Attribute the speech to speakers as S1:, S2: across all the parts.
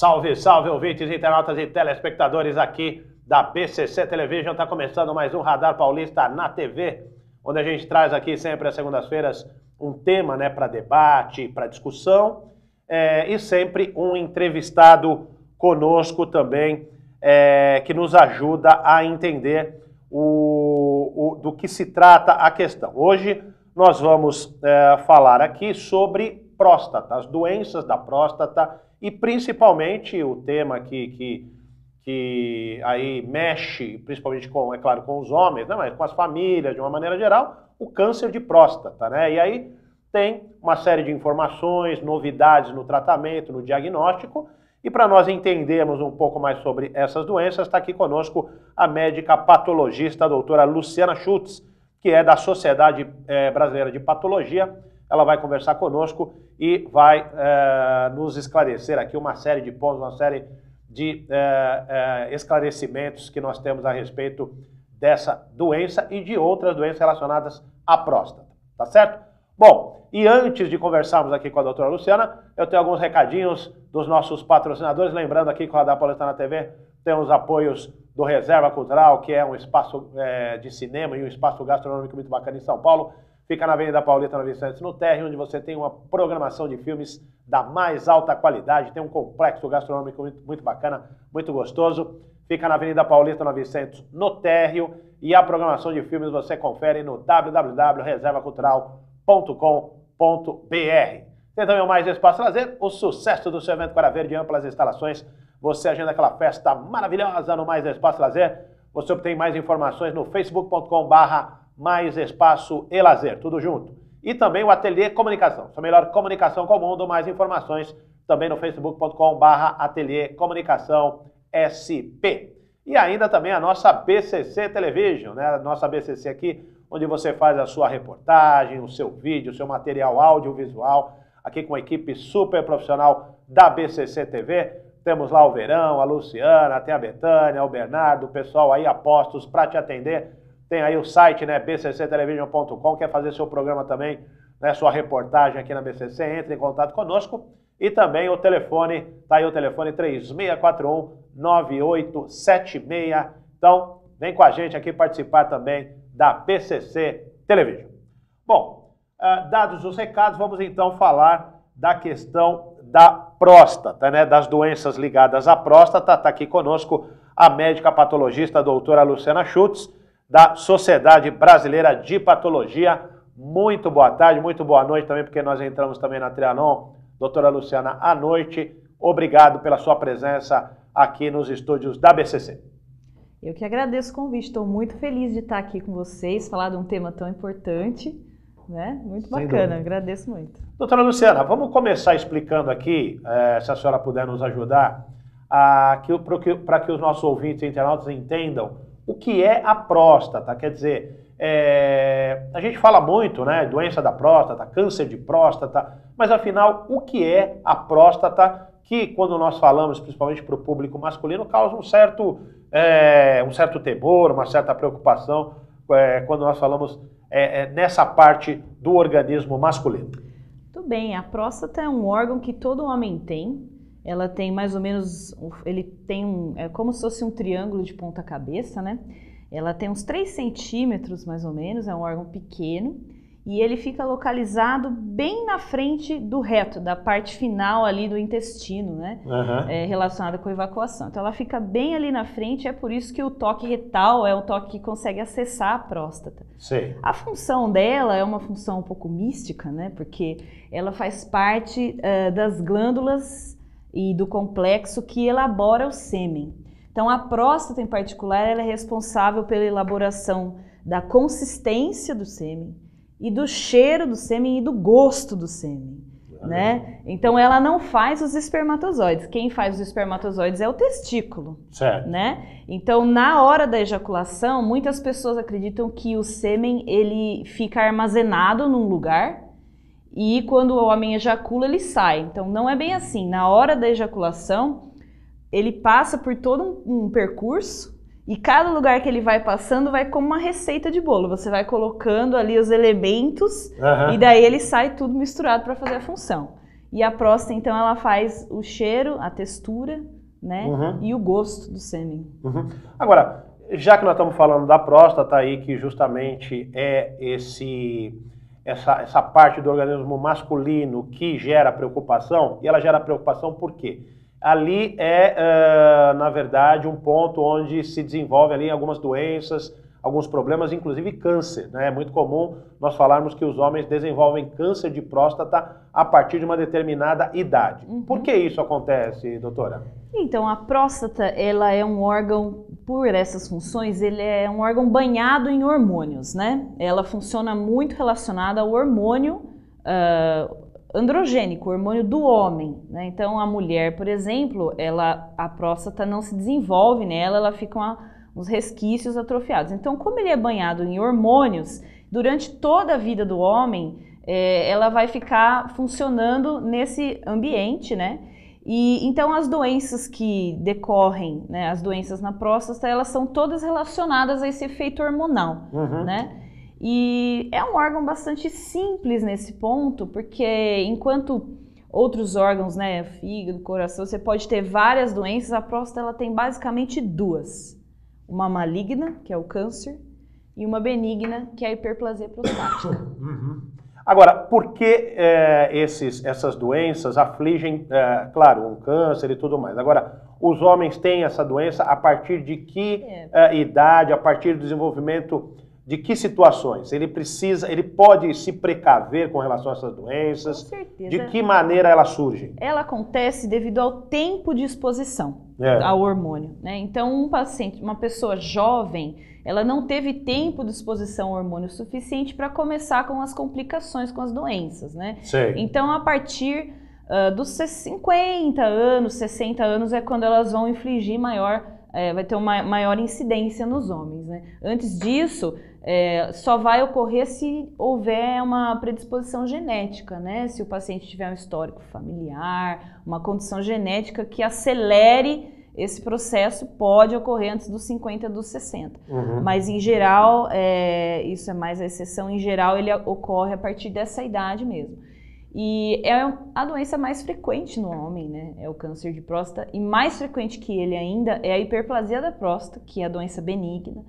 S1: Salve, salve, ouvintes, internautas e telespectadores aqui da BCC Television. Está começando mais um Radar Paulista na TV, onde a gente traz aqui sempre às segundas-feiras um tema né, para debate, para discussão é, e sempre um entrevistado conosco também é, que nos ajuda a entender o, o, do que se trata a questão. Hoje nós vamos é, falar aqui sobre próstata, as doenças da próstata e principalmente o tema que, que, que aí mexe, principalmente com, é claro, com os homens, né, mas com as famílias de uma maneira geral, o câncer de próstata, né? E aí tem uma série de informações, novidades no tratamento, no diagnóstico. E para nós entendermos um pouco mais sobre essas doenças, está aqui conosco a médica patologista, a doutora Luciana Schultz, que é da Sociedade eh, Brasileira de Patologia ela vai conversar conosco e vai é, nos esclarecer aqui uma série de pontos, uma série de é, é, esclarecimentos que nós temos a respeito dessa doença e de outras doenças relacionadas à próstata, tá certo? Bom, e antes de conversarmos aqui com a doutora Luciana, eu tenho alguns recadinhos dos nossos patrocinadores, lembrando aqui que o Radar na TV tem os apoios do Reserva Cultural, que é um espaço é, de cinema e um espaço gastronômico muito bacana em São Paulo, Fica na Avenida Paulista 900, no Térreo, onde você tem uma programação de filmes da mais alta qualidade, tem um complexo gastronômico muito, muito bacana, muito gostoso. Fica na Avenida Paulista 900, no Térreo, e a programação de filmes você confere no www.reservacultural.com.br. Tem também o Mais Espaço Lazer, o sucesso do seu evento ver de amplas instalações. Você agenda aquela festa maravilhosa no Mais Espaço Lazer. Você obtém mais informações no facebook.com.br. barra mais espaço e lazer, tudo junto. E também o Ateliê Comunicação, sua melhor comunicação com o mundo, mais informações também no facebook.com barra Ateliê Comunicação SP. E ainda também a nossa BCC Television, né? a nossa BCC aqui, onde você faz a sua reportagem, o seu vídeo, o seu material audiovisual, aqui com a equipe super profissional da BCC TV. Temos lá o Verão, a Luciana, até a Betânia, o Bernardo, o pessoal aí apostos para te atender tem aí o site, né, bcctelevision.com, quer fazer seu programa também, né, sua reportagem aqui na BCC, entre em contato conosco. E também o telefone, tá aí o telefone 3641 9876. Então, vem com a gente aqui participar também da BCC Television. Bom, ah, dados os recados, vamos então falar da questão da próstata, né? Das doenças ligadas à próstata. Está aqui conosco a médica patologista a doutora Luciana Schutz da Sociedade Brasileira de Patologia. Muito boa tarde, muito boa noite também, porque nós entramos também na Trianon. Doutora Luciana, à noite. Obrigado pela sua presença aqui nos estúdios da BCC.
S2: Eu que agradeço o convite, estou muito feliz de estar aqui com vocês, falar de um tema tão importante, né? Muito bacana, agradeço muito.
S1: Doutora Luciana, vamos começar explicando aqui, eh, se a senhora puder nos ajudar, para que, que, os nossos ouvintes e internautas entendam o que é a próstata. Quer dizer, é... a gente fala muito, né? Doença da próstata, câncer de próstata, mas afinal, o que é a próstata? Que quando nós falamos, principalmente para o público masculino, causa um certo, é... um certo temor, uma certa preocupação é... quando nós falamos é, é, nessa parte do organismo masculino.
S2: Muito bem, a próstata é um órgão que todo homem tem ela tem mais ou menos, ele tem um, é como se fosse um triângulo de ponta cabeça, né? Ela tem uns 3 centímetros mais ou menos, é um órgão pequeno e ele fica localizado bem na frente do reto, da parte final ali do intestino, né? Uhum. É, relacionada com evacuação. Então ela fica bem ali na frente, é por isso que o toque retal é o toque que consegue acessar a próstata. Sim. A função dela é uma função um pouco mística, né? Porque ela faz parte uh, das glândulas e do complexo que elabora o sêmen. Então, a próstata, em particular, ela é responsável pela elaboração da consistência do sêmen e do cheiro do sêmen e do gosto do sêmen. né? Então ela não faz os espermatozoides. Quem faz os espermatozoides é o testículo. Certo. Né? Então na hora da ejaculação, muitas pessoas acreditam que o sêmen ele fica armazenado num lugar e quando o homem ejacula, ele sai. Então não é bem assim. Na hora da ejaculação, ele passa por todo um, um percurso e cada lugar que ele vai passando vai como uma receita de bolo. Você vai colocando ali os elementos uhum. e daí ele sai tudo misturado para fazer a função. E a próstata, então, ela faz o cheiro, a textura, né? Uhum. E o gosto do sêmen.
S1: Uhum. Agora, já que nós estamos falando da próstata aí, que justamente é esse essa, essa parte do organismo masculino que gera preocupação, e ela gera preocupação por quê? Ali é, uh, na verdade, um ponto onde se desenvolve ali algumas doenças, alguns problemas, inclusive câncer. Né? É muito comum nós falarmos que os homens desenvolvem câncer de próstata a partir de uma determinada idade. Uhum. Por que isso acontece, doutora?
S2: Então, a próstata ela é um órgão por essas funções, ele é um órgão banhado em hormônios, né? Ela funciona muito relacionada ao hormônio uh, androgênico, o hormônio do homem. Né? Então, a mulher, por exemplo, ela, a próstata não se desenvolve nela, ela fica uma, uns resquícios atrofiados. Então, como ele é banhado em hormônios, durante toda a vida do homem, é, ela vai ficar funcionando nesse ambiente, né? E então as doenças que decorrem, né, as doenças na próstata, elas são todas relacionadas a esse efeito hormonal, uhum. né? E é um órgão bastante simples nesse ponto, porque enquanto outros órgãos, né, fígado, coração, você pode ter várias doenças, a próstata ela tem basicamente duas. Uma maligna, que é o câncer, e uma benigna, que é a hiperplasia
S1: prostática. Uhum. Agora, por que é, esses, essas doenças afligem, é, claro, um câncer e tudo mais? Agora, os homens têm essa doença a partir de que é. Eh, idade, a partir do desenvolvimento de que situações? Ele precisa, ele pode se precaver com relação a essas doenças? Com certeza. De que maneira ela surge?
S2: Ela acontece devido ao tempo de exposição é. ao hormônio. Né? Então, um paciente, uma pessoa jovem ela não teve tempo de exposição ao hormônio suficiente para começar com as complicações, com as doenças, né? Então, a partir uh, dos 50 anos, 60 anos, é quando elas vão infligir maior, é, vai ter uma maior incidência nos homens, né? Antes disso, é, só vai ocorrer se houver uma predisposição genética, né? Se o paciente tiver um histórico familiar, uma condição genética que acelere esse processo pode ocorrer antes dos 50, dos 60. Uhum. Mas, em geral, é, isso é mais a exceção, em geral, ele ocorre a partir dessa idade mesmo. E é a doença mais frequente no homem, né? É o câncer de próstata. E mais frequente que ele ainda é a hiperplasia da próstata, que é a doença benigna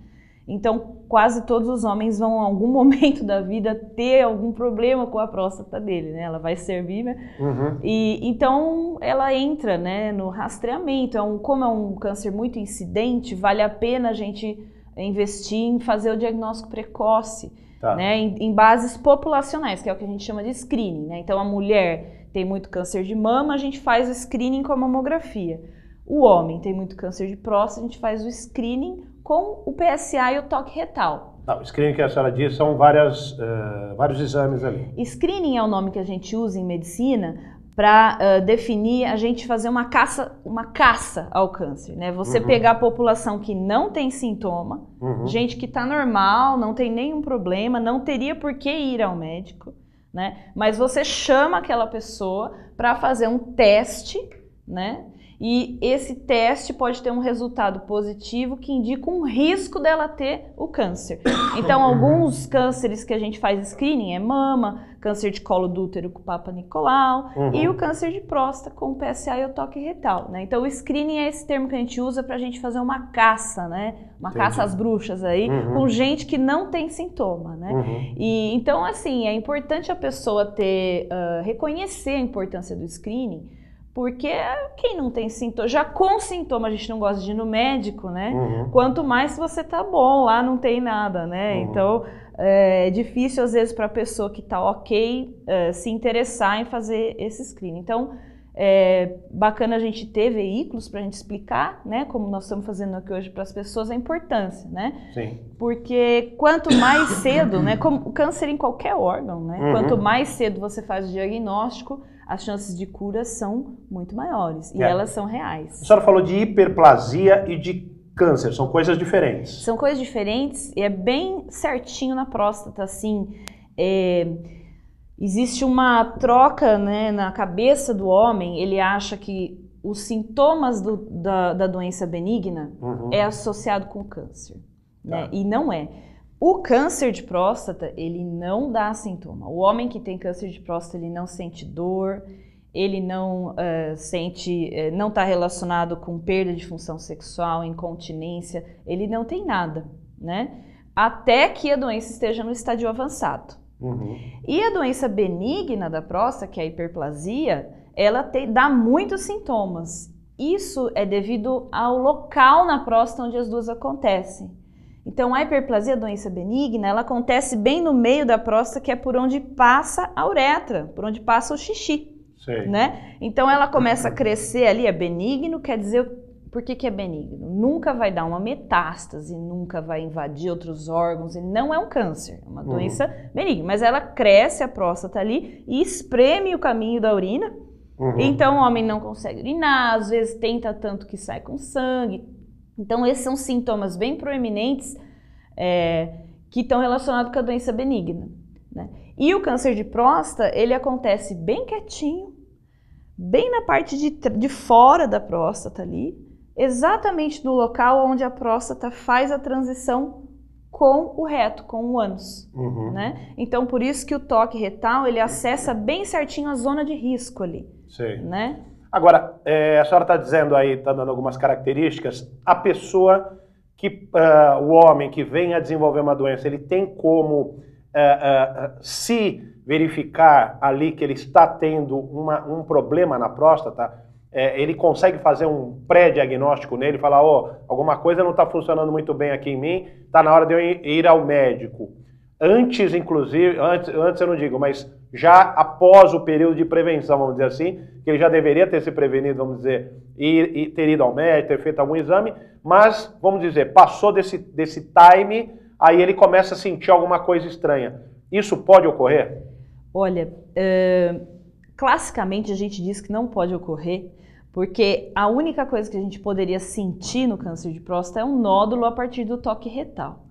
S2: então, quase todos os homens vão, em algum momento da vida, ter algum problema com a próstata dele, né? Ela vai servir, né? Uhum. E, então, ela entra né, no rastreamento. É um, como é um câncer muito incidente, vale a pena a gente investir em fazer o diagnóstico precoce, tá. né? Em, em, bases populacionais, que é o que a gente chama de screening, né? Então, a mulher tem muito câncer de mama, a gente faz o screening com a mamografia. O homem tem muito câncer de próstata, a gente faz o screening com o PSA e o toque retal.
S1: Não, o screening que a senhora disse são várias, uh, vários exames ali.
S2: Screening é o nome que a gente usa em medicina para uh, eh, definir a gente fazer uma caça, uma caça ao câncer, né? Você uhum. pegar a população que não tem sintoma, uhum. gente que está normal, não tem nenhum problema, não teria por que ir ao médico, né? Mas você chama aquela pessoa para fazer um teste, né? E esse teste pode ter um resultado positivo que indica um risco dela ter o câncer. Então, alguns cânceres que a gente faz screening é mama, câncer de colo do útero com Papa Nicolau uhum. e o câncer de próstata com PSA e o toque retal, né? Então, o screening é esse termo que a gente usa para a gente fazer uma caça, né? Uma Entendi. caça às bruxas aí, uhum. com gente que não tem sintoma, né? Uhum. E então, assim, é importante a pessoa ter uh, reconhecer a importância do screening porque quem não tem sintoma, já com sintoma a gente não gosta de ir no médico, né? Uhum. Quanto mais se você tá bom, lá não tem nada, né? Uhum. Então é, é difícil às vezes para a pessoa que tá ok é, se interessar em fazer esse screening. Então é bacana a gente ter veículos para a gente explicar, né? Como nós estamos fazendo aqui hoje para as pessoas, a importância, né? Sim. Porque quanto mais cedo, né? Como o câncer em qualquer órgão, né? Uhum. Quanto mais cedo você faz o diagnóstico, as chances de cura são muito maiores e é. elas são reais. A senhora
S1: falou de hiperplasia e de câncer, são coisas diferentes.
S2: São coisas diferentes e é bem certinho na próstata, assim. É, existe uma troca né, na cabeça do homem, ele acha que os sintomas do, da, da, doença benigna uhum. é associado com câncer. Né? Tá. E não é. O câncer de próstata, ele não dá sintoma. O homem que tem câncer de próstata, ele não sente dor, ele não uh, sente, uh, não está relacionado com perda de função sexual, incontinência, ele não tem nada, né? Até que a doença esteja no estádio avançado. Uhum. E a doença benigna da próstata, que é a hiperplasia, ela dá muitos sintomas. Isso é devido ao local na próstata onde as duas acontecem. Então, a hiperplasia, doença benigna, ela acontece bem no meio da próstata, que é por onde passa a uretra, por onde passa o xixi. Sei. Né? Então, ela começa a crescer ali, é benigno, quer dizer, por que, que é benigno? Nunca vai dar uma metástase, nunca vai invadir outros órgãos, e não é um câncer, é uma uhum. doença uhum. benigna. Mas ela cresce a próstata ali e espreme o caminho da urina.
S1: Uhum. Então,
S2: o homem não consegue urinar, às vezes tenta tanto que sai com sangue, então, esses são sintomas bem proeminentes é, que estão relacionados com a doença benigna. Né? E o câncer de próstata, ele acontece bem quietinho, bem na parte de, de fora da próstata ali, exatamente no local onde a próstata faz a transição com o reto, com o ânus, uhum. né? Então, por isso que o toque retal, ele acessa bem certinho a zona de risco ali, Sim. né?
S1: Agora, é, a senhora está dizendo aí, está dando algumas características, a pessoa que, uh, o homem que vem a desenvolver uma doença, ele tem como uh, uh, se verificar ali que ele está tendo uma, um problema na próstata, é, ele consegue fazer um pré-diagnóstico nele, falar, ó, oh, alguma coisa não está funcionando muito bem aqui em mim, está na hora de eu ir ao médico antes, inclusive, antes, antes eu não digo, mas já após o período de prevenção, vamos dizer assim, que ele já deveria ter se prevenido, vamos dizer, e, e ter ido ao médico, ter feito algum exame, mas, vamos dizer, passou desse, desse time, aí ele começa a sentir alguma coisa estranha. Isso pode ocorrer?
S2: Olha, uh, classicamente a gente diz que não pode ocorrer, porque a única coisa que a gente poderia sentir no câncer de próstata é um nódulo a partir do toque retal.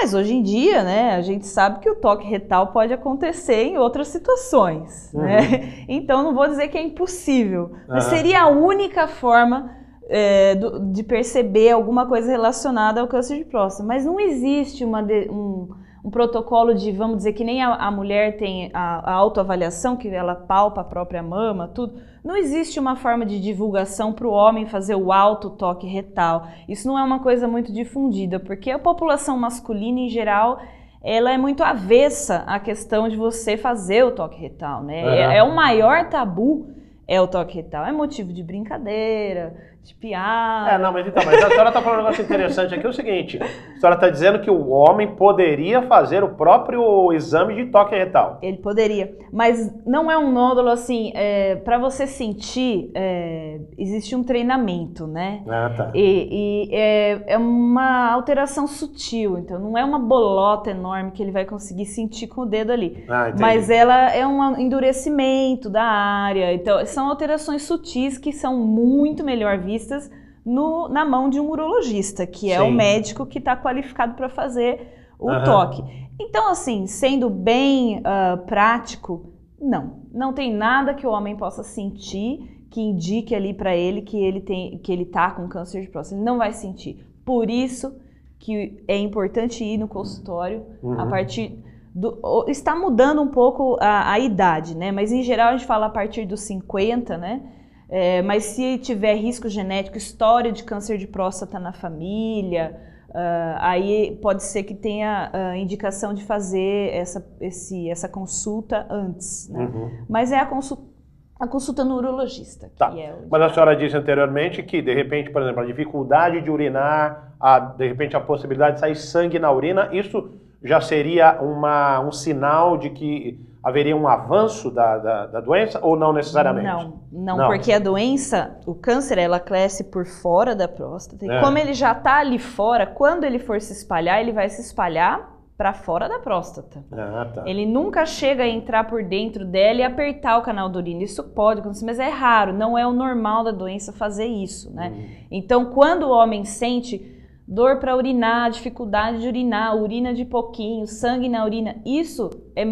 S2: Mas hoje em dia, né, a gente sabe que o toque retal pode acontecer em outras situações, uhum. né? Então não vou dizer que é impossível, mas uhum. seria a única forma é, do, de perceber alguma coisa relacionada ao câncer de próstata. Mas não existe uma de, um, um protocolo de, vamos dizer, que nem a, a mulher tem a, a autoavaliação, que ela palpa a própria mama, tudo. Não existe uma forma de divulgação para o homem fazer o alto toque retal. Isso não é uma coisa muito difundida, porque a população masculina, em geral, ela é muito avessa à questão de você fazer o toque retal, né? É, é o maior tabu
S1: é o toque retal.
S2: É motivo de brincadeira, de piada. É, não, mas então, mas
S1: a senhora está falando um negócio interessante aqui, é o seguinte, a senhora está dizendo que o homem poderia fazer o próprio exame de toque retal. Ele poderia,
S2: mas não é um nódulo assim, é, para você sentir, é, existe um treinamento, né? Ah, tá. E, e é, é, uma alteração sutil, então não é uma bolota enorme que ele vai conseguir sentir com o dedo ali. Ah, entendi. mas ela é um endurecimento da área, então são alterações sutis que são muito melhor vistas especialistas no, na mão de um urologista, que é Sim. o médico que está qualificado para fazer
S1: o uhum. toque.
S2: Então, assim, sendo bem uh, prático, não. Não tem nada que o homem possa sentir que indique ali para ele que ele tem que ele tá com câncer de próstata. Ele não vai sentir. Por isso que é importante ir no consultório uhum. a partir do, está mudando um pouco a, a, idade, né? Mas em geral a gente fala a partir dos 50, né? É, mas se tiver risco genético, história de câncer de próstata na família, uh, aí pode ser que tenha uh, indicação de fazer essa, esse, essa consulta antes. Né? Uhum. Mas é a consulta a consulta no urologista. Tá. É o...
S1: Mas a senhora disse anteriormente que, de repente, por exemplo, a dificuldade de urinar, a, de repente a possibilidade de sair sangue na urina, isso já seria uma, um sinal de que haveria um avanço da, da, da doença ou não necessariamente? Não,
S2: não, não, porque a doença, o câncer, ela cresce por fora da próstata. É. E como ele já está ali fora, quando ele for se espalhar, ele vai se espalhar para fora da próstata. Ah, tá. Ele nunca chega a entrar por dentro dela e apertar o canal da urina. Isso pode acontecer, mas é raro, não é o normal da doença fazer isso, né? Hum. Então, quando o homem sente dor para urinar, dificuldade de urinar, urina de pouquinho, sangue na urina, isso é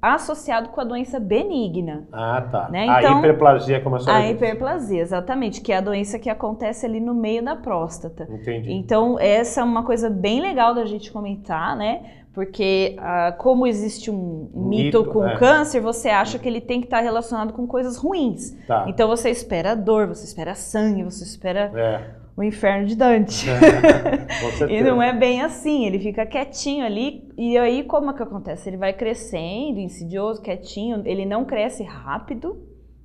S2: associado com a doença benigna.
S1: Ah, tá. Né? Então, a hiperplasia, como a senhora A
S2: hiperplasia, exatamente, que é a doença que acontece ali no meio da próstata. Entendi. Então, essa é uma coisa bem legal da gente comentar, né? Porque ah, como existe um mito, mito com é. câncer, você acha que ele tem que estar relacionado com coisas ruins. Tá. Então, você espera dor, você espera sangue, você espera... É o inferno de Dante. e não é bem assim, ele fica quietinho ali. E aí, como é que acontece? Ele vai crescendo, insidioso, quietinho, ele não cresce rápido,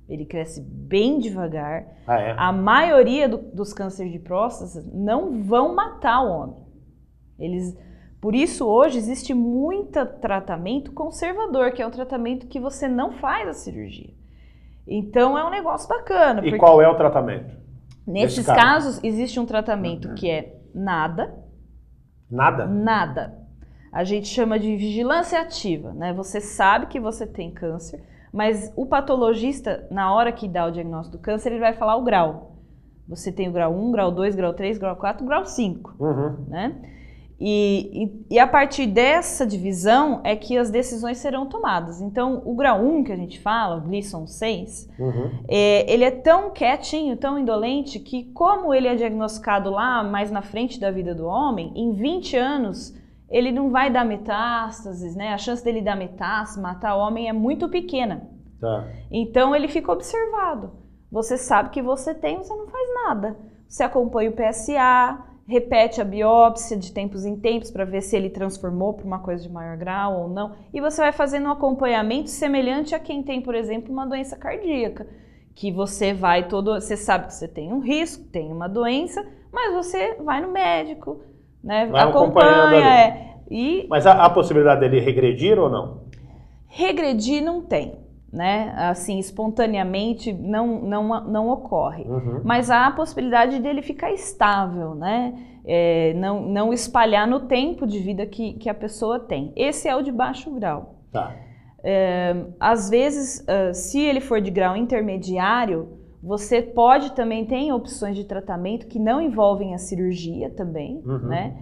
S2: ele cresce bem devagar. Ah, é? A maioria do, dos cânceres de próstata não vão matar o homem. Eles, por isso, hoje existe muito tratamento conservador, que é um tratamento que você não faz a cirurgia. Então, é um negócio bacana. E porque... qual
S1: é o tratamento? Nesses Nesse casos,
S2: existe um tratamento uhum. que é nada. Nada? Nada. A gente chama de vigilância ativa, né? Você sabe que você tem câncer, mas o patologista, na hora que dá o diagnóstico do câncer, ele vai falar o grau. Você tem o grau 1, grau 2, grau 3, grau 4, grau 5, uhum. né? E, e, e, a partir dessa divisão é que as decisões serão tomadas. Então, o grau 1 que a gente fala, o Gleason 6, uhum. é, ele é tão quietinho, tão indolente, que como ele é diagnosticado lá mais na frente da vida do homem, em 20 anos ele não vai dar metástases, né? A chance dele dar metástase, matar o homem é muito pequena. Tá. Então, ele fica observado. Você sabe que você tem, você não faz nada. Você acompanha o PSA, repete a biópsia de tempos em tempos para ver se ele transformou para uma coisa de maior grau ou não. E você vai fazendo um acompanhamento semelhante a quem tem, por exemplo, uma doença cardíaca, que você vai todo, você sabe que você tem um risco, tem uma doença, mas você vai no médico, né? Vai acompanha, é, e
S1: Mas há, há possibilidade dele regredir ou não?
S2: Regredir não tem né? Assim, espontaneamente não, não, não ocorre. Uhum. Mas há a possibilidade dele ficar estável, né? É, não, não espalhar no tempo de vida que, que a pessoa tem. Esse é o de baixo grau. Tá. É, às vezes, ah, se ele for de grau intermediário, você pode também ter opções de tratamento que não envolvem a cirurgia também, uhum. né?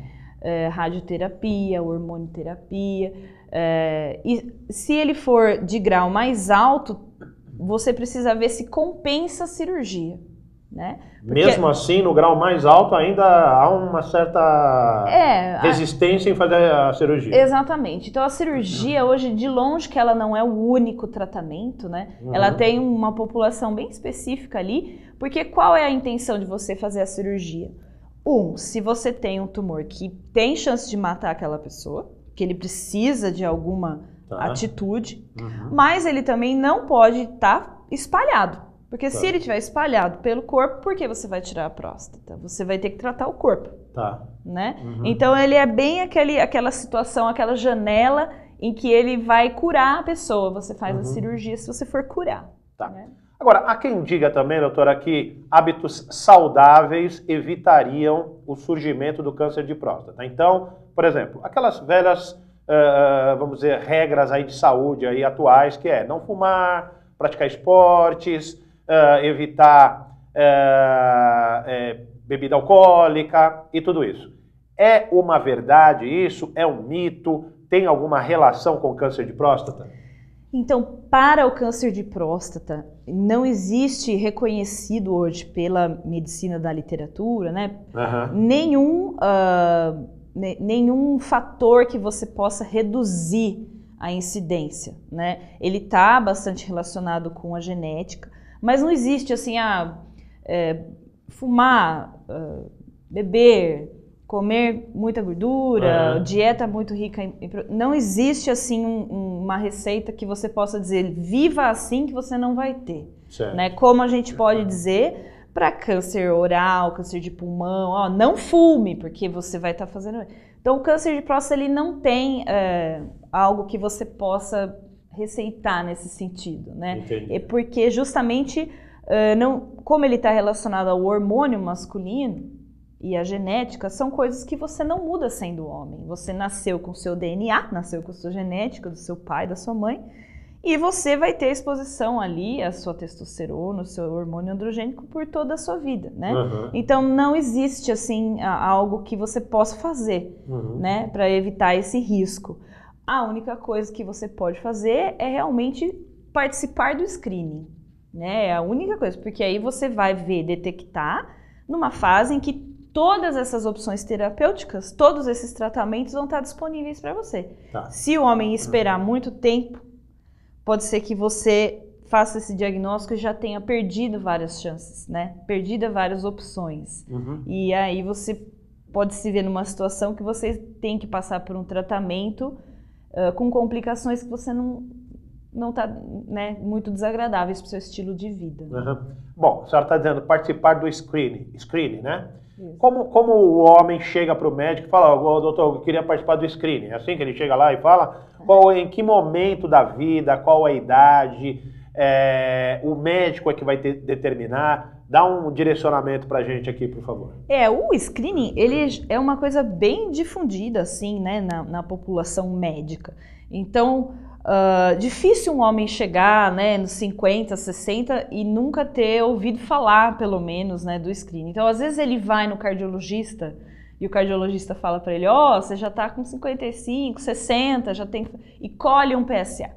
S2: É, radioterapia, hormonoterapia é, e se ele for de grau mais alto, você precisa ver se compensa a cirurgia. Né?
S1: Porque... Mesmo assim, no grau mais alto, ainda há uma certa é, resistência a... em fazer a cirurgia.
S2: Exatamente. Então, a cirurgia, uhum. hoje, de longe, que ela não é o único tratamento, né? Uhum. Ela tem uma população bem específica ali, porque qual é a intenção de você fazer a cirurgia? Um, se você tem um tumor que tem chance de matar aquela pessoa, que ele precisa de alguma tá. atitude, uhum. mas ele também não pode estar tá espalhado. Porque tá. se ele tiver espalhado pelo corpo, por que você vai tirar a próstata? Você vai ter que tratar o corpo. Tá. Né? Uhum. Então ele é bem aquele, aquela situação, aquela janela em que ele vai curar a pessoa. Você faz uhum. a cirurgia se você for curar. Tá. Né?
S1: Agora, há quem diga também, doutora, que hábitos saudáveis evitariam o surgimento do câncer de próstata. Então, por exemplo, aquelas velhas, uh, vamos dizer, regras aí de saúde aí atuais, que é não fumar, praticar esportes, uh, evitar uh, bebida alcoólica e tudo isso. É uma verdade isso? É um mito? Tem alguma relação com câncer de próstata?
S2: Então, para o câncer de próstata, não existe reconhecido hoje pela medicina da literatura, né? Uhum. Nenhum uh, nenhum fator que você possa reduzir a incidência, né? Ele está bastante relacionado com a genética, mas não existe assim a ah, é, fumar, ah, beber, comer muita gordura, uhum. dieta muito rica em, em, não existe assim um, uma receita que você possa dizer viva assim que você não vai ter, certo. né? Como a gente pode uhum. dizer para câncer oral, câncer de pulmão, ó, não fume, porque você vai estar tá fazendo. Então, o câncer de próstata ele não tem é, algo que você possa receitar nesse sentido, né? Entendi. É porque justamente é, não, como ele está relacionado ao hormônio masculino e à genética, são coisas que você não muda sendo homem. Você nasceu com seu DNA, nasceu com sua genética do seu pai, da sua mãe. E você vai ter exposição ali à sua testosterona, ao seu hormônio androgênico por toda a sua vida, né? Uhum. Então não existe assim algo que você possa fazer, uhum. né, para evitar esse risco. A única coisa que você pode fazer é realmente participar do screening, né? É a única coisa, porque aí você vai ver, detectar numa fase em que todas essas opções terapêuticas, todos esses tratamentos vão estar disponíveis para você. Tá. Se o homem esperar uhum. muito tempo pode ser que você faça esse diagnóstico e já tenha perdido várias chances, né? Perdida várias opções. Uhum. E aí você pode se ver numa situação que você tem que passar por um tratamento uh, com complicações que você não não está né, muito desagradáveis para o seu estilo de vida. Uhum.
S1: Bom, a senhora está dizendo participar do screening, screening, né? Como, como o homem chega para o médico e fala, oh, doutor, eu queria participar do screening? É assim que ele chega lá e fala? É. Qual, em que momento da vida, qual a idade, é, o médico é que vai determinar? Dá um direcionamento para a gente aqui, por favor.
S2: É, o screening, ele é uma coisa bem difundida, assim, né, na, na população médica. Então, Uh, difícil um homem chegar né, nos 50, 60 e nunca ter ouvido falar, pelo menos, né, do screening. Então, às vezes ele vai no cardiologista e o cardiologista fala para ele, ó, oh, você já está com 55, 60, já tem... E colhe um PSA.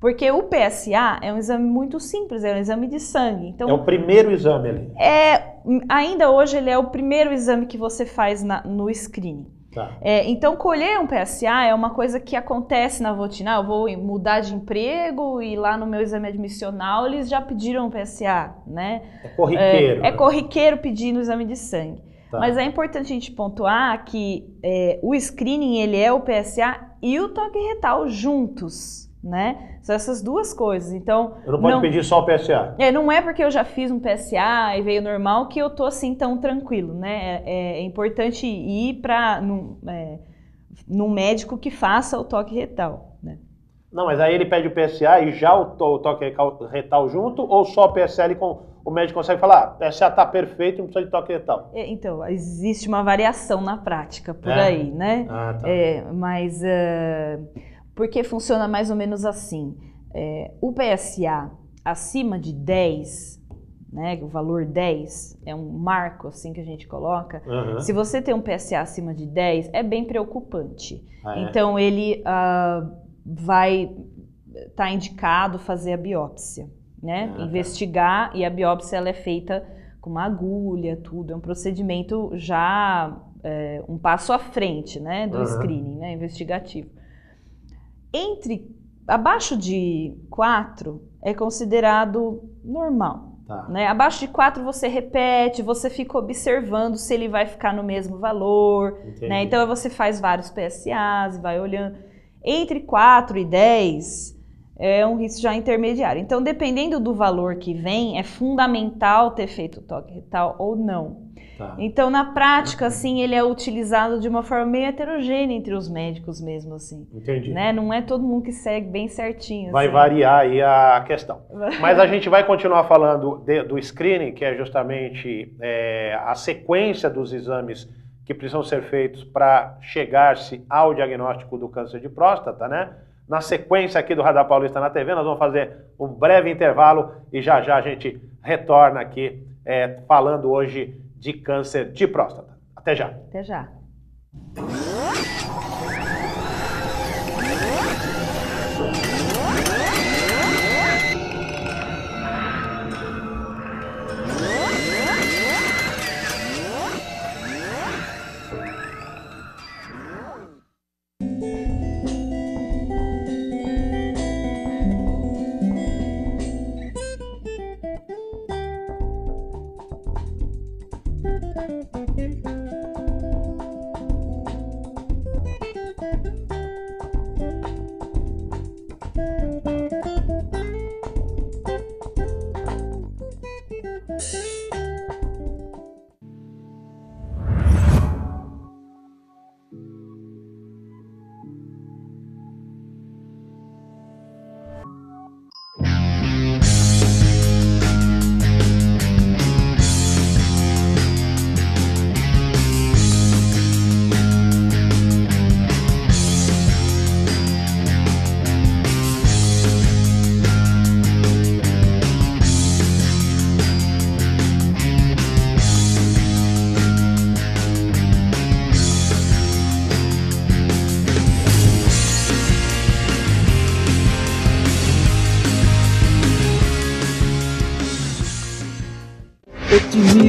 S2: Porque o PSA é um exame muito simples, é um exame de sangue. Então, é o primeiro exame ali. É, ainda hoje ele é o primeiro exame que você faz na, no screening. Tá. É, então, colher um PSA é uma coisa que acontece na rotina. Eu vou mudar de emprego e lá no meu exame admissional eles já pediram um PSA, né? É corriqueiro. É, é né? corriqueiro pedir no exame de sangue. Tá. Mas é importante a gente pontuar que é, o screening, ele é o PSA e o toque retal juntos, né? São essas duas coisas. Então. Eu não pode pedir só o PSA. É, não é porque eu já fiz um PSA e veio normal que eu tô assim tão tranquilo, né? É, é, é importante ir para num, é, num médico que faça o toque retal, né?
S1: Não, mas aí ele pede o PSA e já o, to o toque retal junto ou só o PSA e com o médico consegue falar, ah, PSA tá perfeito, não precisa de toque retal.
S2: É, então, existe uma variação na prática por é. aí, né? Ah, tá. É, mas uh, porque funciona mais ou menos assim. É, o PSA acima de 10, né, o valor 10 é um marco assim que a gente coloca. Uhum. Se você tem um PSA acima de 10, é bem preocupante. Ah, é. Então ele uh, vai estar tá indicado fazer a biópsia, né? Ah, tá. Investigar tá. e a biópsia ela é feita com uma agulha, tudo. É um procedimento já é, um passo à frente, né, do uhum. screening, né, investigativo. Entre abaixo de 4 é considerado normal. Tá. Né? Abaixo de 4 você repete, você fica observando se ele vai ficar no mesmo valor. Né? Então você faz vários PSAs, vai olhando. Entre 4 e 10 é um risco já intermediário. Então, dependendo do valor que vem, é fundamental ter feito o toque retal ou não. Tá. Então, na prática, assim, ele é utilizado de uma forma meio heterogênea entre os médicos mesmo, assim. Entendi. Né? Não é todo mundo que segue bem certinho. Vai assim.
S1: variar aí a questão. Mas a gente vai continuar falando de, do screening, que é justamente é, a sequência dos exames que precisam ser feitos para chegar-se ao diagnóstico do câncer de próstata, né? Na sequência aqui do Radar Paulista na TV, nós vamos fazer um breve intervalo e já já a gente retorna aqui é, falando hoje de câncer de próstata. Até já.
S2: Até já.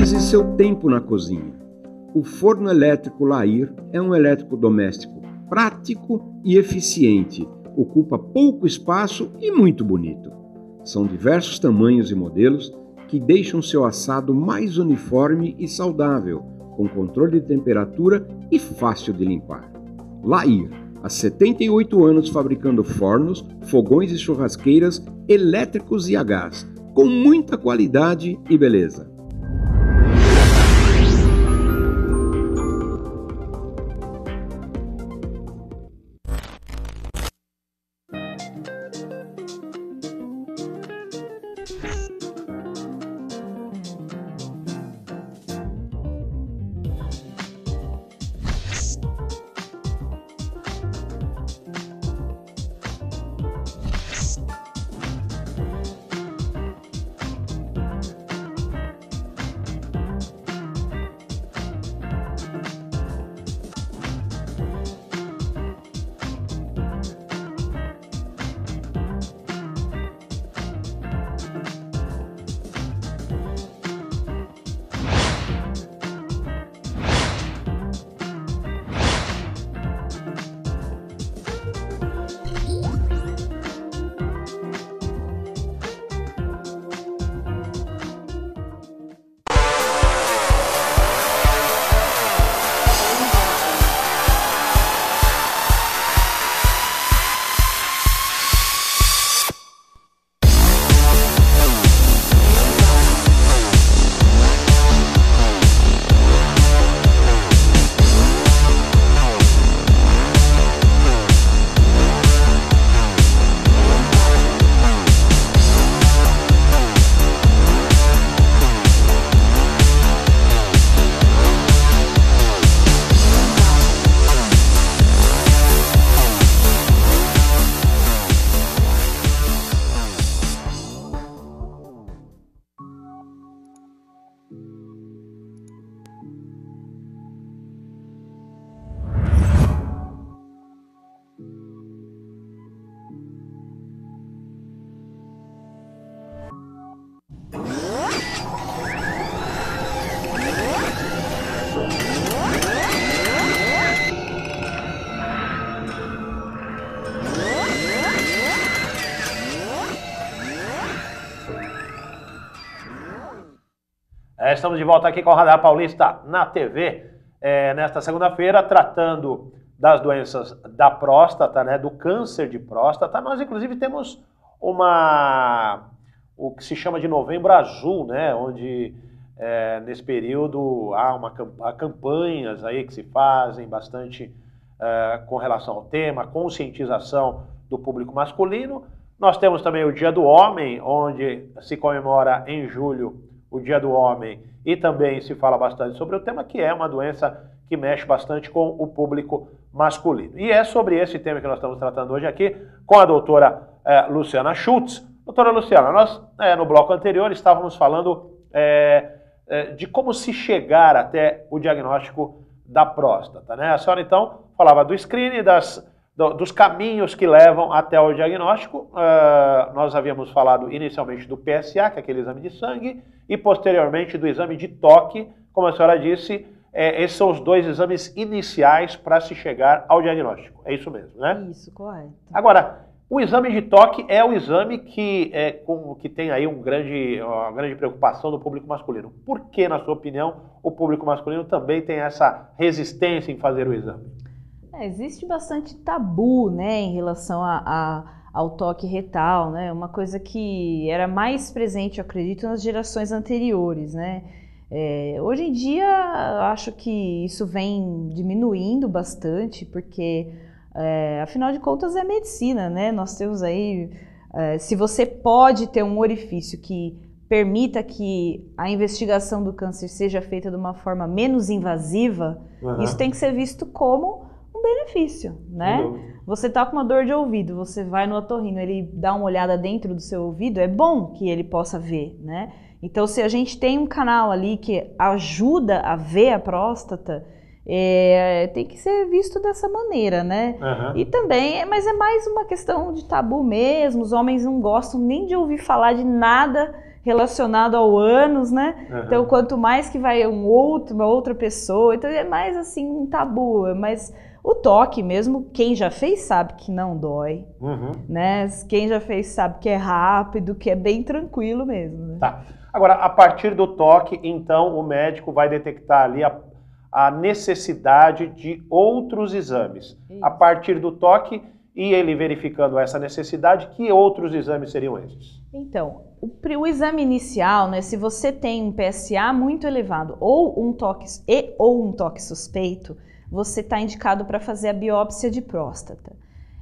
S1: Otimize seu tempo na cozinha. O forno elétrico Lair é um elétrico doméstico prático e eficiente, ocupa pouco espaço e muito bonito. São diversos tamanhos e modelos que deixam seu assado mais uniforme e saudável, com controle de temperatura e fácil de limpar. Lair, há 78 anos fabricando fornos, fogões e churrasqueiras elétricos e a gás, com muita qualidade e beleza. estamos de volta aqui com o Radar Paulista na TV, é, eh, nesta segunda-feira, tratando das doenças da próstata, né, do câncer de próstata. Nós, inclusive, temos uma, o que se chama de Novembro Azul, né, onde é, nesse período há, uma, há campanhas aí que se fazem bastante é, com relação ao tema, conscientização do público masculino. Nós temos também o Dia do Homem, onde se comemora em julho o Dia do Homem, e também se fala bastante sobre o tema, que é uma doença que mexe bastante com o público masculino. E é sobre esse tema que nós estamos tratando hoje aqui com a doutora eh, Luciana Schultz. Doutora Luciana, nós eh, no bloco anterior estávamos falando eh, de como se chegar até o diagnóstico da próstata, né? A senhora então falava do screening, das do, dos caminhos que levam até o diagnóstico. Uh, nós havíamos falado inicialmente do PSA, que é aquele exame de sangue, e posteriormente do exame de toque, como a senhora disse, é, esses são os dois exames iniciais para se chegar ao diagnóstico. É isso mesmo, né? Isso, correto. Agora, o exame de toque é o exame que, é, com, que tem aí um grande, uma grande preocupação do público masculino. Por que, na sua opinião, o público masculino também tem essa resistência em fazer o exame?
S2: É, existe bastante tabu, né, em relação a, a, ao toque retal, né? Uma coisa que era mais presente, eu acredito, nas gerações anteriores, né? É, hoje em dia, eu acho que isso vem diminuindo bastante, porque, é, afinal de contas, é medicina, né? Nós temos aí... É, se você pode ter um orifício que permita que a investigação do câncer seja feita de uma forma menos invasiva, uhum. isso tem que ser visto como benefício, né? Não. Você tá com uma dor de ouvido, você vai no otorrino, ele dá uma olhada dentro do seu ouvido, é bom que ele possa ver, né? Então, se a gente tem um canal ali que ajuda a ver a próstata, é, tem que ser visto dessa maneira, né? Uhum. E também, é, mas é mais uma questão de tabu mesmo. Os homens não gostam nem de ouvir falar de nada relacionado ao ânus, né? Uhum. Então, quanto mais que vai um outro, uma outra pessoa, então é mais assim um tabu, é mas o toque, mesmo quem já fez sabe que não dói, uhum. né? Quem já fez sabe que é rápido, que é bem tranquilo mesmo. Né? Tá.
S1: Agora, a partir do toque, então o médico vai detectar ali a, a necessidade de outros exames. Isso. A partir do toque e ele verificando essa necessidade, que outros exames seriam esses?
S2: Então, o, o, exame inicial, né, se você tem um PSA muito elevado ou um toque e ou um toque suspeito, você está indicado para fazer a biópsia de próstata.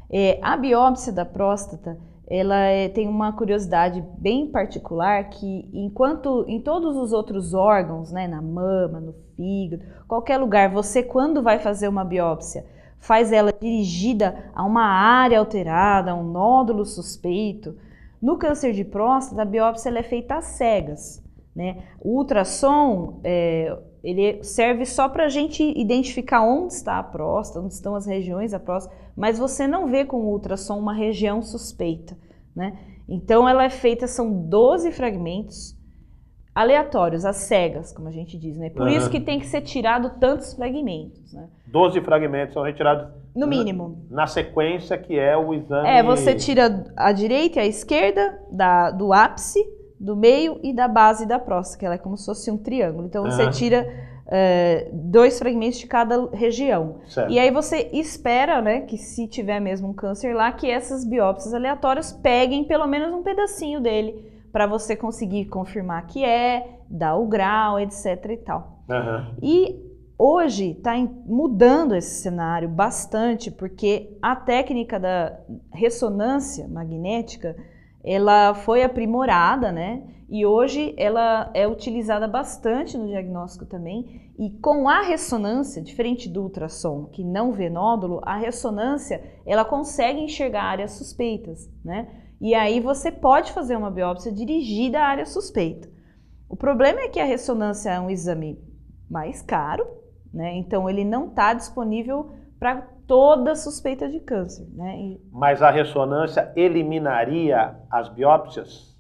S2: É, a biópsia da próstata, ela é, tem uma curiosidade bem particular que enquanto em todos os outros órgãos, né, na mama, no fígado, qualquer lugar, você quando vai fazer uma biópsia, faz ela dirigida a uma área alterada, a um nódulo suspeito. No câncer de próstata, a biópsia é feita às cegas. Né? O ultrassom, é, ele serve só para a gente identificar onde está a próstata, onde estão as regiões da próstata, mas você não vê com o ultrassom uma região suspeita, né? Então ela é feita, são 12 fragmentos aleatórios, as cegas, como a gente diz, né? Por uhum. isso que tem que ser tirado tantos fragmentos, né?
S1: 12 fragmentos são retirados
S2: no mínimo.
S1: Na, na sequência que é o exame. É, você tira
S2: a direita e a esquerda da, do ápice, do meio e da base da próstata, que ela é como se fosse um triângulo. Então você tira uh, dois fragmentos de cada região. Certo. E aí você espera, né, que se tiver mesmo um câncer lá, que essas biópsias aleatórias peguem pelo menos um pedacinho dele para você conseguir confirmar que é, dar o grau, etc e tal. Uhum. E hoje está mudando esse cenário bastante, porque a técnica da ressonância magnética ela foi aprimorada, né? E hoje ela é utilizada bastante no diagnóstico também. E com a ressonância, diferente do ultrassom, que não vê nódulo, a ressonância ela consegue enxergar áreas suspeitas, né? E aí você pode fazer uma biópsia dirigida à área suspeita. O problema é que a ressonância é um exame mais caro, né? Então ele não está disponível para toda suspeita de câncer. Né? E...
S1: Mas a ressonância eliminaria as biópsias?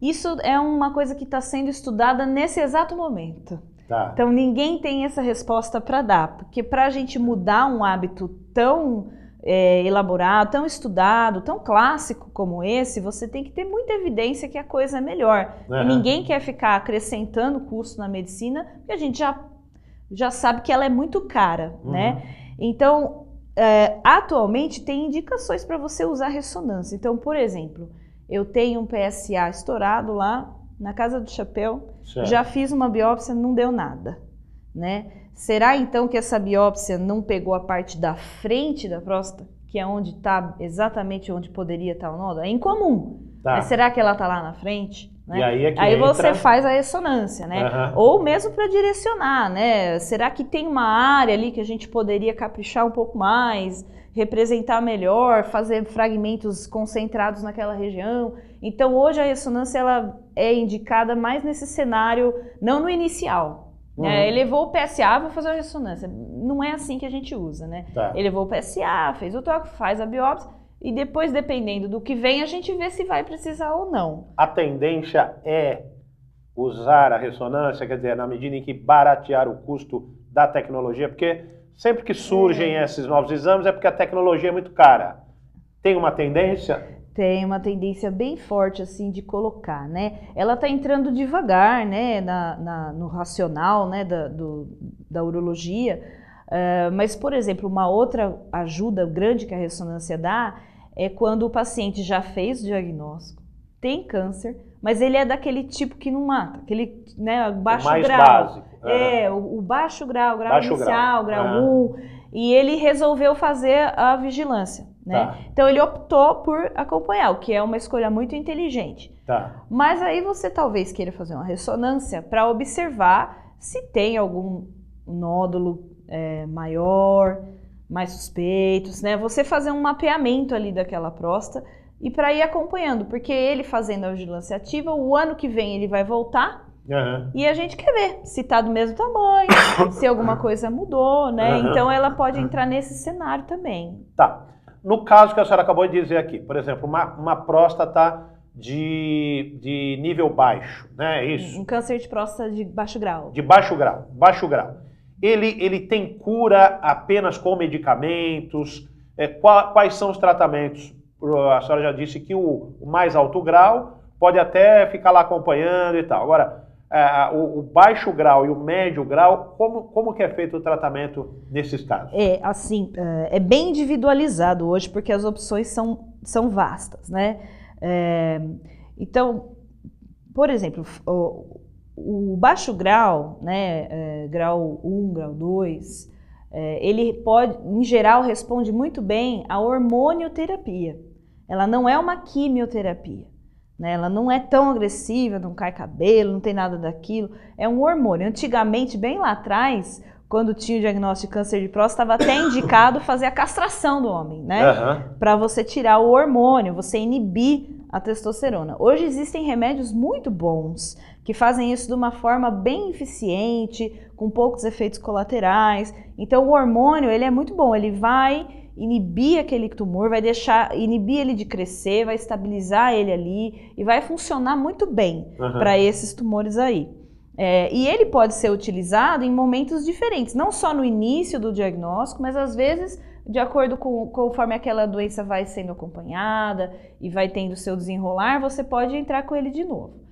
S2: Isso é uma coisa que está sendo estudada nesse exato momento. Tá. Então ninguém tem essa resposta para dar, porque para a gente mudar um hábito tão é, elaborado, tão estudado, tão clássico como esse, você tem que ter muita evidência que a coisa é melhor. Uhum. E ninguém quer ficar acrescentando custo na medicina, porque a gente já, já sabe que ela é muito cara, né? uhum. né? Então, é, atualmente tem indicações para você usar ressonância. Então, por exemplo, eu tenho um PSA estourado lá na casa do chapéu, certo. já fiz uma biópsia, não deu nada, né? Será então que essa biópsia não pegou a parte da frente da próstata, que é onde está exatamente onde poderia estar tá o nódulo? É incomum. Tá. Mas será que ela está lá na frente? Né? aí, é aí entra... você faz a ressonância, né? Uhum. Ou mesmo para direcionar, né? Será que tem uma área ali que a gente poderia caprichar um pouco mais, representar melhor, fazer fragmentos concentrados naquela região? Então hoje a ressonância ela é indicada mais nesse cenário, não no inicial,
S1: né? Uhum. É, elevou
S2: o PSA, vou fazer uma ressonância. Não é assim que a gente usa, né? Tá. Elevou o PSA, fez o toque, faz a biópsia e depois, dependendo do que vem, a gente vê se vai precisar ou não.
S1: A tendência é usar a ressonância, quer dizer, na medida em que baratear o custo da tecnologia, porque sempre que surgem é. esses novos exames é porque a tecnologia é muito cara. Tem uma tendência?
S2: tem uma tendência bem forte assim de colocar, né? Ela está entrando devagar, né, na, na, no racional, né, da, do, da urologia. Uh, mas, por exemplo, uma outra ajuda grande que a ressonância dá é quando o paciente já fez o diagnóstico, tem câncer, mas ele é daquele tipo que não mata, aquele né, baixo o mais grau. Básico. É. é, o, o, baixo grau, grau baixo inicial, grau, grau é. 1. E ele resolveu fazer a vigilância. Né? Tá. Então ele optou por acompanhar, o que é uma escolha muito inteligente. Tá. Mas aí você talvez queira fazer uma ressonância para observar se tem algum nódulo é, maior, mais suspeitos, né? Você fazer um mapeamento ali daquela próstata e para ir acompanhando, porque ele fazendo a vigilância ativa, o ano que vem ele vai voltar uhum. e a gente quer ver se está do mesmo tamanho, se alguma coisa mudou, né? Uhum. Então ela pode entrar nesse cenário também.
S1: Tá. No caso que a senhora acabou de dizer aqui, por exemplo, uma, uma próstata de, de nível baixo, né? Isso. Um
S2: câncer de próstata de baixo grau. De
S1: baixo grau, baixo grau. Ele, ele tem cura apenas com medicamentos? É, qual, quais são os tratamentos? A senhora já disse que o, o, mais alto grau pode até ficar lá acompanhando e tal. Agora, é, o, o, baixo grau e o médio grau, como, como que é feito o tratamento nesses casos?
S2: É, assim, é, é bem individualizado hoje, porque as opções são, são vastas, né? É, então, por exemplo, o, o baixo grau, né, é, grau 1, grau 2, é, ele pode, em geral, responde muito bem à hormonioterapia. Ela não é uma quimioterapia. Né? Ela não é tão agressiva, não cai cabelo, não tem nada daquilo. É um hormônio. Antigamente, bem lá atrás, quando tinha o diagnóstico de câncer de próstata, estava até indicado fazer a castração do homem, né? Uhum. Para você tirar o hormônio, você inibir a testosterona. Hoje existem remédios muito bons que fazem isso de uma forma bem eficiente, com poucos efeitos colaterais. Então o hormônio, ele é muito bom, ele vai inibir aquele tumor, vai deixar inibir ele de crescer, vai estabilizar ele ali e vai funcionar muito bem uhum. para esses tumores aí. É, e ele pode ser utilizado em momentos diferentes, não só no início do diagnóstico, mas às vezes de acordo com conforme aquela doença vai sendo acompanhada e vai tendo seu desenrolar, você pode entrar com ele de novo.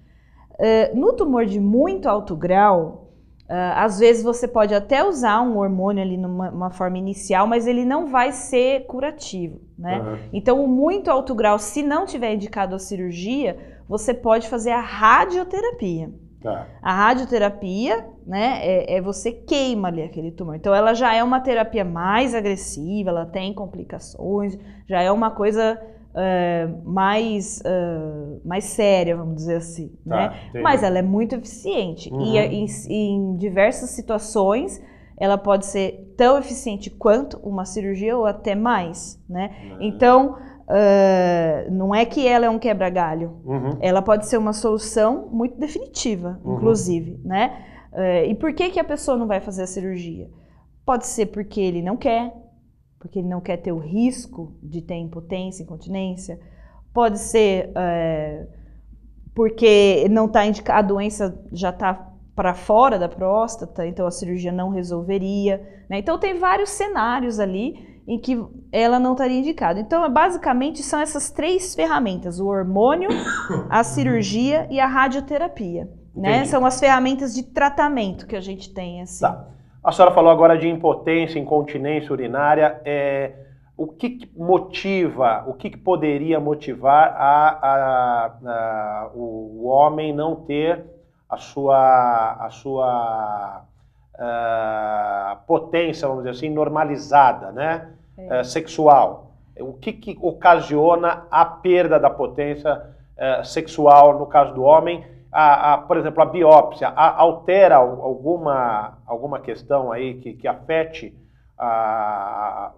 S2: Eh, no tumor de muito alto grau, uh, às vezes você pode até usar um hormônio ali numa forma inicial, mas ele não vai ser curativo, né? Uhum. Então, o muito alto grau, se não tiver indicado a cirurgia, você pode fazer a radioterapia. Tá. A radioterapia, né, é, é, você queima ali aquele tumor. Então, ela já é uma terapia mais agressiva, ela tem complicações, já é uma coisa mais, uh, mais séria, vamos dizer assim. Tá, né? Mas ela é muito eficiente uhum. e em, em diversas situações ela pode ser tão eficiente quanto uma cirurgia ou até mais, né? Uhum. Então, Uh, não é que ela é um quebra-galho. Uhum. Ela pode ser uma solução muito definitiva, uhum. inclusive, né? Uh, e por que, que a pessoa não vai fazer a cirurgia? Pode ser porque ele não quer, porque ele não quer ter o risco de ter impotência, incontinência. Pode ser é, porque não está indicado, a doença já está para fora da próstata, então a cirurgia não resolveria. Né? Então tem vários cenários ali em que ela não estaria indicada. Então, é, basicamente, são essas três ferramentas: o hormônio, a cirurgia e a radioterapia. Né? São as ferramentas de tratamento que a gente tem. Assim. Tá.
S1: A senhora falou agora de impotência, incontinência urinária. É, o que, que, motiva, o que, que poderia motivar a, a, a, o homem não ter a sua, a sua a, ah, potência, vamos dizer assim, normalizada, né? É. é. sexual? O que, que ocasiona a perda da potência é, sexual no caso do homem? a, a, por exemplo, a biópsia a, altera alguma, alguma questão aí que, que afete a,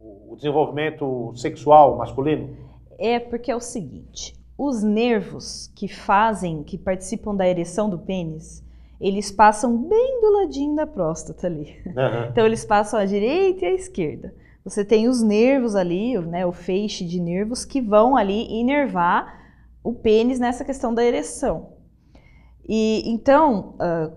S1: o, o desenvolvimento sexual masculino? É porque
S2: é o seguinte, os nervos que fazem, que participam da ereção do pênis, eles passam bem do ladinho da próstata ali. Uhum. Então eles passam à direita e à esquerda. Você tem os nervos ali, né, o feixe de nervos que vão ali inervar o pênis nessa questão da ereção. E então, uh,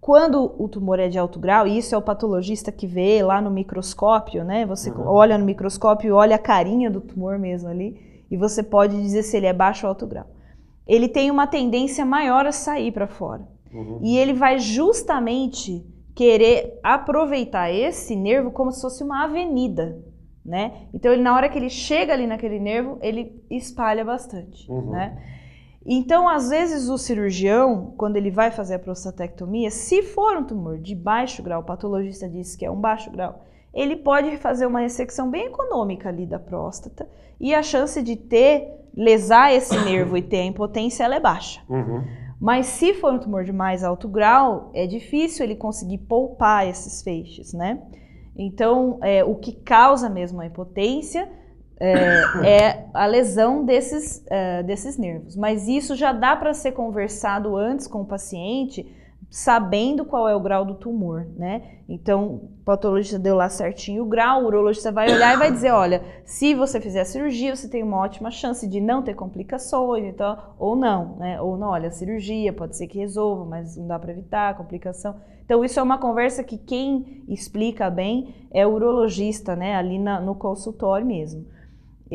S2: quando o tumor é de alto grau, e isso é o patologista que vê lá no microscópio, né? Você uhum. olha no microscópio, olha a carinha do tumor mesmo ali, e você pode dizer se ele é baixo ou alto grau. Ele tem uma tendência maior a sair para fora. Uhum. E ele vai justamente querer aproveitar esse nervo como se fosse uma avenida, né? Então ele na hora que ele chega ali naquele nervo, ele espalha bastante, uhum. né? Então, às vezes, o cirurgião, quando ele vai fazer a prostatectomia, se for um tumor de baixo grau, o patologista disse que é um baixo grau, ele pode fazer uma ressecção bem econômica ali da próstata e a chance de ter, lesar esse nervo e ter a impotência, ela é baixa. Uhum. Mas se for um tumor de mais alto grau, é difícil ele conseguir poupar esses feixes, né? Então, é, o que causa mesmo a impotência é, é a lesão desses, uh, desses nervos. Mas isso já dá para ser conversado antes com o paciente, sabendo qual é o grau do tumor, né? Então, o patologista deu lá certinho o grau, o urologista vai olhar e vai dizer, olha, se você fizer a cirurgia, você tem uma ótima chance de não ter complicações, então, ou não, né? Ou não, olha, a cirurgia pode ser que resolva, mas não dá para evitar a complicação. Então, isso é uma conversa que quem explica bem é o urologista, né? Ali na, no consultório mesmo.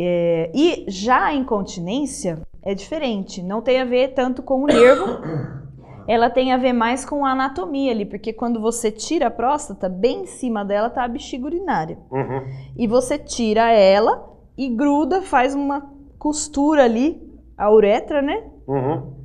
S2: É, e já a incontinência é diferente, não tem a ver tanto com o nervo, ela tem a ver mais com a anatomia ali, porque quando você tira a próstata, bem em cima dela está a bexiga urinária. Uhum. E você tira ela e gruda, faz uma costura ali, a uretra, né? Uhum.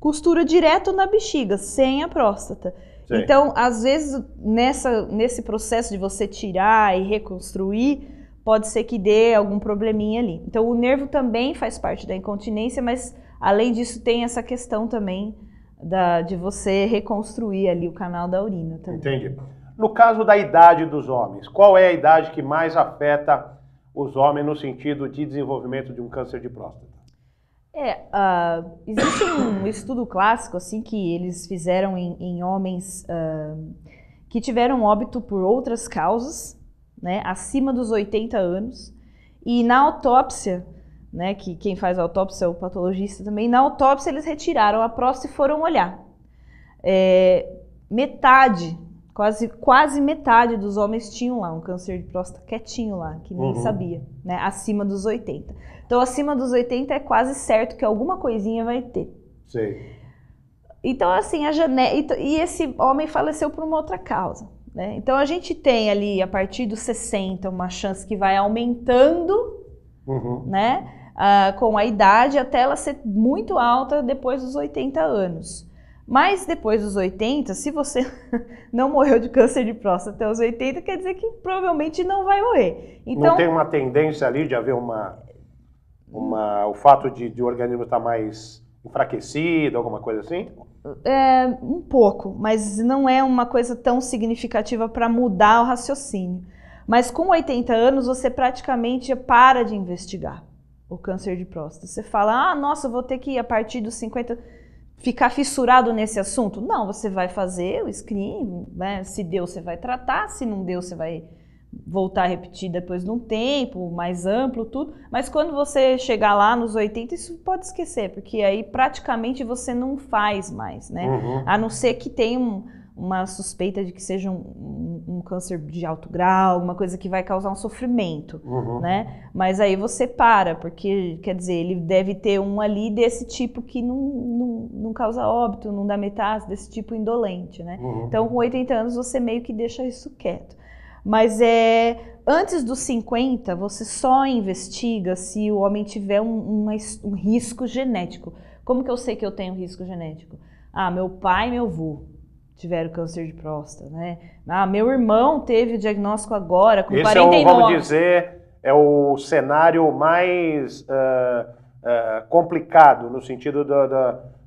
S2: Costura direto na bexiga, sem a próstata. Sim. Então, às vezes, nessa, nesse processo de você tirar e reconstruir, pode ser que dê algum probleminha ali. Então, o nervo também faz parte da incontinência, mas além disso, tem essa questão também da, de você reconstruir ali o canal da urina. Também. Entendi.
S1: No caso da idade dos homens, qual é a idade que mais afeta os homens no sentido de desenvolvimento de um câncer de próstata?
S2: É, uh, existe um estudo clássico assim que eles fizeram em, em homens uh, que tiveram óbito por outras causas né, acima dos 80 anos. E na autópsia, né, que quem faz a autópsia é o patologista também, na autópsia eles retiraram a próstata e foram olhar. É, metade, quase, quase metade dos homens tinham lá um câncer de próstata quietinho lá, que nem uhum. sabia, né, acima dos 80. Então, acima dos 80 é quase certo que alguma coisinha vai ter. Sim. Então, assim, a janela. E esse homem faleceu por uma outra causa. Né? Então a gente tem ali, a partir dos 60, uma chance que vai aumentando, uhum. né? Ah, com a idade, até ela ser muito alta depois dos 80 anos. Mas depois dos 80, se você não morreu de câncer de próstata até os 80, quer dizer que provavelmente não vai morrer. Então, não tem uma
S1: tendência ali de haver uma. uma o fato de, de o organismo estar tá mais enfraquecido, alguma coisa assim?
S2: É, um pouco, mas não é uma coisa tão significativa para mudar o raciocínio. Mas com 80 anos, você praticamente para de investigar o câncer de próstata. Você fala, ah, nossa, vou ter que a partir dos 50 ficar fissurado nesse assunto. Não, você vai fazer o screening. né? se deu, você vai tratar, se não deu, você vai voltar a repetir depois de um tempo, mais amplo, tudo. Mas quando você chegar lá nos 80, isso pode esquecer, porque aí praticamente você não faz mais, né? Uhum. A não ser que tenha um, uma suspeita de que seja um, um, um, câncer de alto grau, alguma coisa que vai causar um sofrimento, uhum. né? Mas aí você para, porque, quer dizer, ele deve ter um ali desse tipo que não, não, não causa óbito, não dá metástase, desse tipo indolente, né? Uhum. Então, com 80 anos, você meio que deixa isso quieto. Mas é antes dos 50, você só investiga se o homem tiver um, um risco genético. Como que eu sei que eu tenho risco genético? Ah, meu pai e meu avô tiveram câncer de próstata, né? Ah, meu irmão teve o diagnóstico agora com Esse 49. Esse é o, vamos
S1: dizer, é o cenário mais uh, uh, complicado no sentido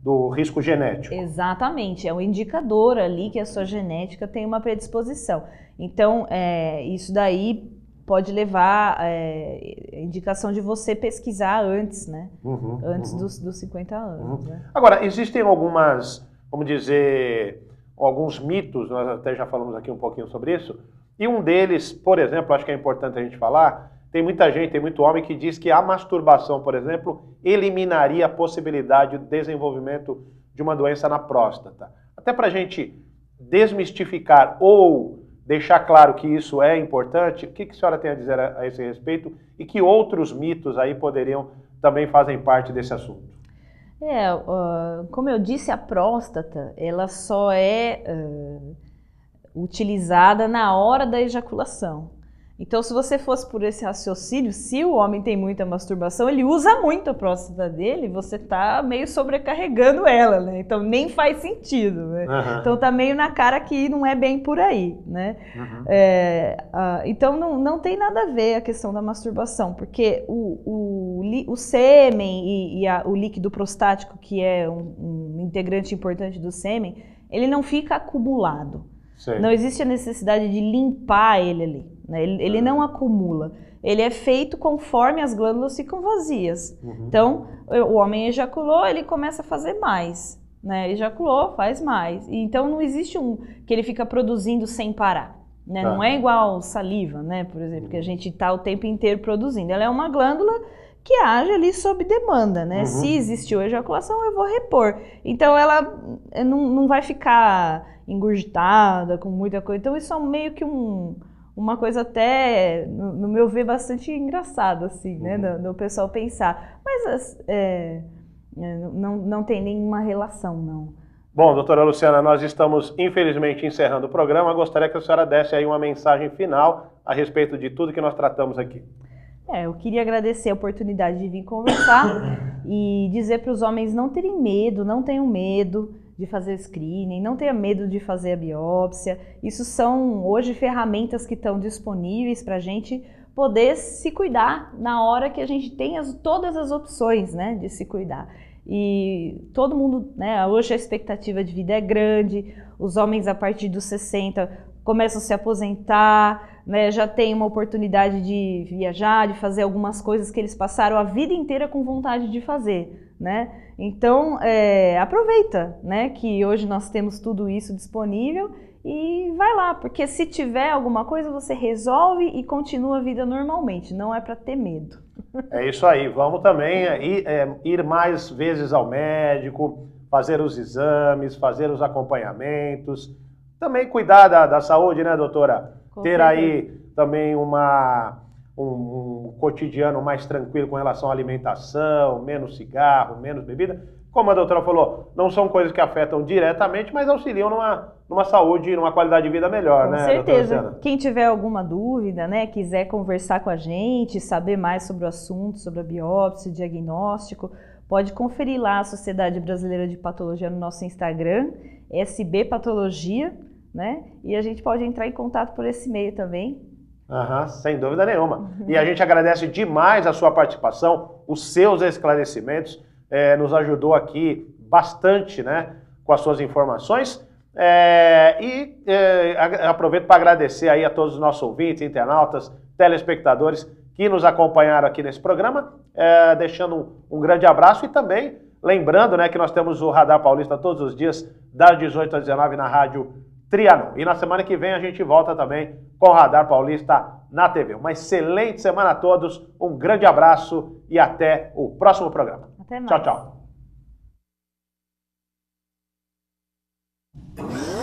S1: do risco genético.
S2: Exatamente, é um indicador ali que a sua genética tem uma predisposição. Então, é, isso daí pode levar é, indicação de você pesquisar antes, né?
S1: Uhum, antes uhum.
S2: Dos, dos 50 anos.
S1: Uhum. Né? Agora, existem algumas, vamos dizer, alguns mitos, nós até já falamos aqui um pouquinho sobre isso, e um deles, por exemplo, acho que é importante a gente falar, tem muita gente, tem muito homem que diz que a masturbação, por exemplo, eliminaria a possibilidade do desenvolvimento de uma doença na próstata. Até para a gente desmistificar ou deixar claro que isso é importante. O que, que a senhora tem a dizer a, a esse respeito e que outros mitos aí poderiam também fazem parte desse assunto?
S2: É, uh, como eu disse, a próstata ela só é uh, utilizada na hora da ejaculação. Então, se você fosse por esse raciocínio, se o homem tem muita masturbação, ele usa muito a próstata dele, você está meio sobrecarregando ela, né? Então, nem faz sentido, né? Uhum. Então, tá meio na cara que não é bem por aí, né? Uhum. É, então, não, não tem nada a ver a questão da masturbação, porque o, o, o sêmen e, e a, o líquido prostático, que é um, um integrante importante do sêmen, ele não fica acumulado. Não existe a necessidade de limpar ele ali. Né? Ele, ele, não acumula. Ele é feito conforme as glândulas ficam vazias. Uhum. Então, o homem ejaculou, ele começa a fazer mais. Né? Ejaculou, faz mais. Então, não existe um que ele fica produzindo sem parar. Né? Tá. Não é igual saliva, né? por exemplo, que a uhum. gente está o tempo inteiro produzindo. Ela é uma glândula que age ali sob demanda, né? Uhum. Se existiu ejaculação, eu vou repor. Então ela eh, não, não vai ficar engurgitada com muita coisa. Então isso é meio que um, uma coisa até, no, meu ver, bastante engraçada, assim, né? Uhum. Do, do, pessoal pensar. Mas é, é não, não tem nenhuma relação, não.
S1: Bom, doutora Luciana, nós estamos infelizmente encerrando o programa. Gostaria que a senhora desse aí uma mensagem final a respeito de tudo que nós tratamos aqui.
S2: É, eu queria agradecer a oportunidade de vir conversar e dizer para os homens não terem medo, não tenham medo de fazer o screening, não tenha medo de fazer a biópsia. Isso são hoje ferramentas que estão disponíveis para a gente poder se cuidar na hora que a gente tem as, todas as opções né, de se cuidar. E todo mundo, né, hoje a expectativa de vida é grande, os homens a partir dos 60 começam a se aposentar, né, já tem uma oportunidade de viajar, de fazer algumas coisas que eles passaram a vida inteira com vontade de fazer, né? Então, é, aproveita, né, que hoje nós temos tudo isso disponível e vai lá, porque se tiver alguma coisa, você resolve e continua a vida normalmente, não é para ter medo.
S1: É isso aí, vamos também ir, é, ir mais vezes ao médico, fazer os exames, fazer os acompanhamentos, também cuidar da, da saúde, né, doutora? Com Ter certeza. aí também uma um, um cotidiano mais tranquilo com relação à alimentação, menos cigarro, menos bebida. Como a doutora falou, não são coisas que afetam diretamente, mas auxiliam numa, numa saúde, numa qualidade de vida melhor, com né? Com certeza.
S2: Quem tiver alguma dúvida, né, quiser conversar com a gente, saber mais sobre o assunto, sobre a biópsia, diagnóstico, pode conferir lá a Sociedade Brasileira de Patologia no nosso Instagram, SB Patologia, né? E a gente pode entrar em contato por esse e-mail também,
S1: Uhum, sem dúvida nenhuma. E a gente agradece demais a sua participação, os seus esclarecimentos, é, nos ajudou aqui bastante né, com as suas informações. É, e é, aproveito para agradecer aí a todos os nossos ouvintes, internautas, telespectadores que nos acompanharam aqui nesse programa, é, deixando um, um grande abraço e também lembrando né, que nós temos o Radar Paulista todos os dias, das 18 às 19 na rádio Trianon. E na semana que vem a gente volta também com o Radar Paulista na TV. Uma excelente semana a todos, um grande abraço e até o próximo programa. Até mais. Tchau, tchau.